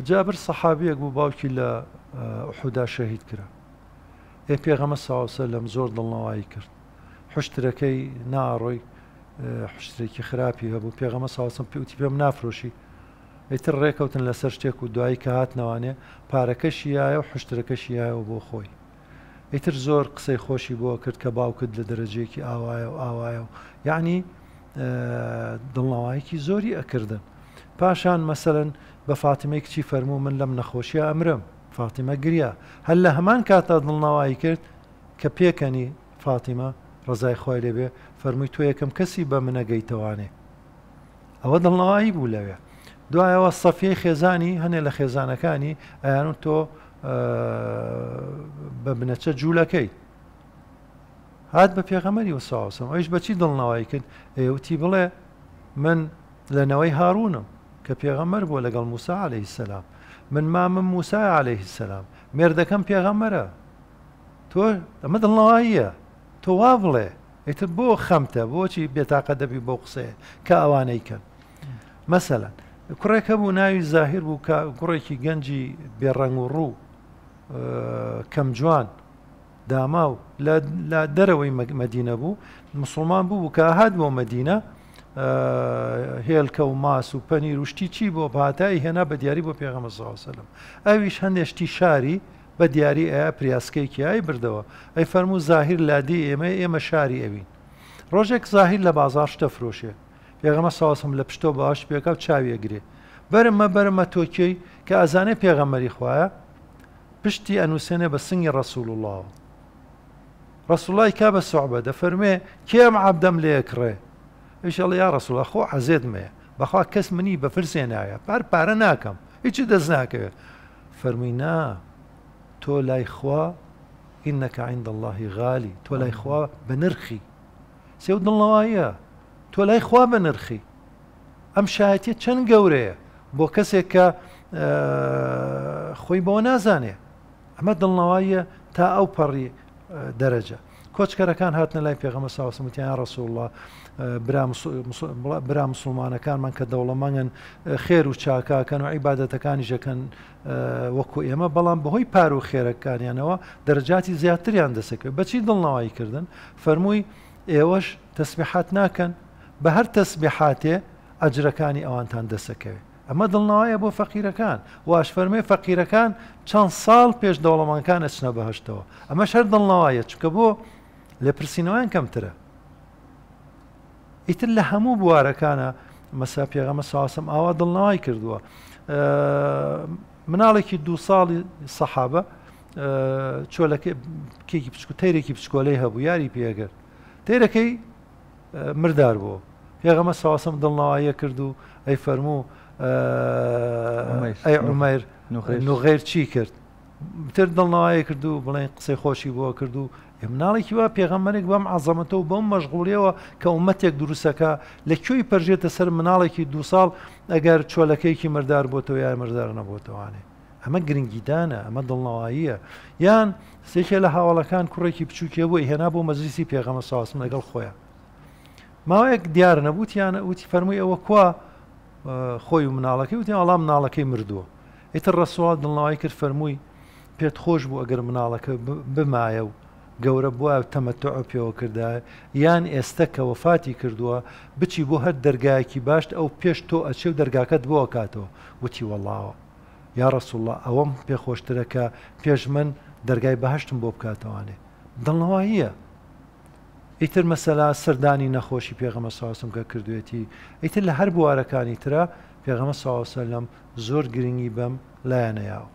جابر سەحابەیەک بوو باوکی لە حودا شەهید کرا ئێ پێغەمە ساوسە لەم زۆر دڵنەوەی کرد حشتەکەی ناڕۆی حشتێکی خراپی هەبوو پێغەمە ساوسم پێوتی پێم نافرۆشی ئیتر ڕێکەوتن لەسەر شتێک و دوایی کە هاتنەوانێ پارەکەشیایە و حشتەکەشیایەوە بۆ خۆی ئیتر زۆر قسەی خۆشی بۆ کرد کە باوکت لە دەرەجەیەکی ئاوایە و ئاوایە و یعنی دڵناوایەکی زۆری ئەکردن پاشان مەسەرەن بە فاتمە کچی فەرموو من لەم نەخۆشیە ئەمرم فاتیمە گریا هەل لە هەمان کاتا دڵناوایی کرد کە پێکەنی فاتیمە ڕزای خۆی لێبێ فەرمووی تۆ یەکەم کەسی بە منەگەیتوانێ ئەوە دڵناوایی بوو لەوێ دوایەوە سەفی خێزانی هەنێ لە خێزانەکانی ئەیان تۆ بە بنەچە جوولەکەی هات بە پێغەمەری وساوسم ئەویش بەچی دڵناوایی کرد ئێوتی بڵێ من لەنەوەی هاروونم کە پێغەمەر بۆ لەگەڵ موسا عليه سلام من مامم موسای عليه سلام مێردەکەم پێغەمەرە تۆ ئەمە دڵنەوەیە تۆوا بڵێ ئیتر بۆ خەمتە بۆچی بێتاقە دەبی بۆ قسێ کە ئەوانەیکەن مەسەلەن کوڕێکە بوو ناوی زاهر بوو کە گوڕێکی گەنجی بێڕەنگ و ڕوو کەم جوان داماو لە دەرەوەی مەدینە بوو مسلمان بوو بوو کە هاات بۆ مەدینە هێلکە و ماس و پەنیر وشتی چی بۆ پاتایی هێنا بە دیاری بۆ پێغەمە ساوسلم ئەویش هەندێشتی شاری بە دیاری ئایا پریاسکەیکیایی بردەوە ئەی فەرمو زاهیر لادی ئێمە ئێمە شاری ئەوین ڕۆژێک زاهیر لە بازار شتە فرۆشێ پێغەمە ساوسم لە پشتۆ باش پێکاو چاویەگرێ بەرممە بەرمە تۆکیی کە ئازانێ پێغەمەری خویە پشتی ئەنووسێنێ بە سنگی ڕسوول الله ڕسوڵای کا بە سوعبە دەفەرمێ کێم عبدەم لێکڕێ ئیشەڵ یا ڕسوڵە خۆ حەزێت مێ بەخوا کەس منی بەفرسێ نایە پار پارە ناکەم هیچی دەست ناکەوێت فەرمینا تۆ لای خوا این نەکەین دڵلهی غالی تۆ لای خوا بە نرخی سێو دڵەوەیە تۆ لای خوا بە نرخی ئەم شایەتە چەند گەورەیە بۆ کەسێک کە خۆی بەوە نازانێ ئەمە دڵنەوەیە تا ئەو پەڕی دەرەجە کۆچکەرەکان هاتنە لای پێغەمە ساوسمتیان ڕسوڵە برا مسلمانەکانمان کە دەوڵەمەنگن خێر و چاککەن و عیباەتەکانی ژەکەن وەکو ئێمە بەڵام بەهۆی پار و خێرەکانیانەوە دەرجاتی زیاتریان دەسەکەوێت بەچی دڵناوایی کردن فەرمووی ئێوەش تەسبحات ناکەن بە هەر تەسبحاتێ ئەجرەکانی ئەوانتان دەسەکەوێت ئەمە دڵناوایە بۆ فەقیرەکان واش فەرمێ فەقیرەکان چەند ساڵ پێش دەوڵەمانکان ئەچنە بەهشتەوە ئەمە شەر دڵناوایە چکە بۆ لە پرسینەوەیان کەمترە ئیتر لە هەموو بوارەکانە مەسا پێغەمە ساسم ئاوا دڵنەوەی کردووە مناڵێکی دو ساڵی سەحابە چۆلەکەێکی پچکو تیرێکی پچکۆلەی هەبوو یاری پێگەر تیرەکەی مردار بووە پێغەمە ساسم دڵنەوەیە کردو ئەی فەرموو ئەی عمەیر نوغێر چی کرد تر دڵنەوەیە کردو بڵێن قسەی خۆشی بۆ کردو مناڵێکی وا پێغەمەرێک بەم عزەمەتەوە بەم مەشغوڵیەوە کە ئومەتێک دروستەکە لە کوێی پەرژێتە سەر مناڵێکی دو ساڵ ئەگەر چۆلەکەیکی مردار بۆتەوە یا مردار نەبووتوانێ ئەمە گرنگیدانە ئەمە دڵنەوەییە یان سێکێ لە هاوڵەکان کوڕێکی بچووکێ بۆ هێنا بۆ مەزیسی پێغەمە ساسم لەگەڵ خۆیان ماوەیەک دیار نەبووتیانە وتی فەرمووی ئەوە کوا خۆی و مناڵەکەی وتی ئەڵام مناڵەکەی مردووە ئیتر ڕسوڵات دڵنەوەی کرد فەرمووی پێت خۆش بوو ئەگەر مناڵەکە بمایە و گەورە بووە تەمەتەع پێوە کردای یان ئێستا کە وەفاتی کردووە بچی بۆ هەر دەرگایەکی باشت ئەو پێش تۆ ئەچێ و دەرگاکەت بۆ کاتەوە وتی وەڵاوە یا ڕسوڵە ئەوەم پێخۆشترەکە پێش من دەرگای بەهشتم بۆ بکاتەوانێ دڵنەوەیە ئیتر مەسەلا سەردانی نەخۆشی پێغەمە ساوسم کە کردوێتی ئیتر لە هەر بوارەکانی ترە پێغەمە ساوسە لەم زۆر گرنگی بەم لایەنەیاوە.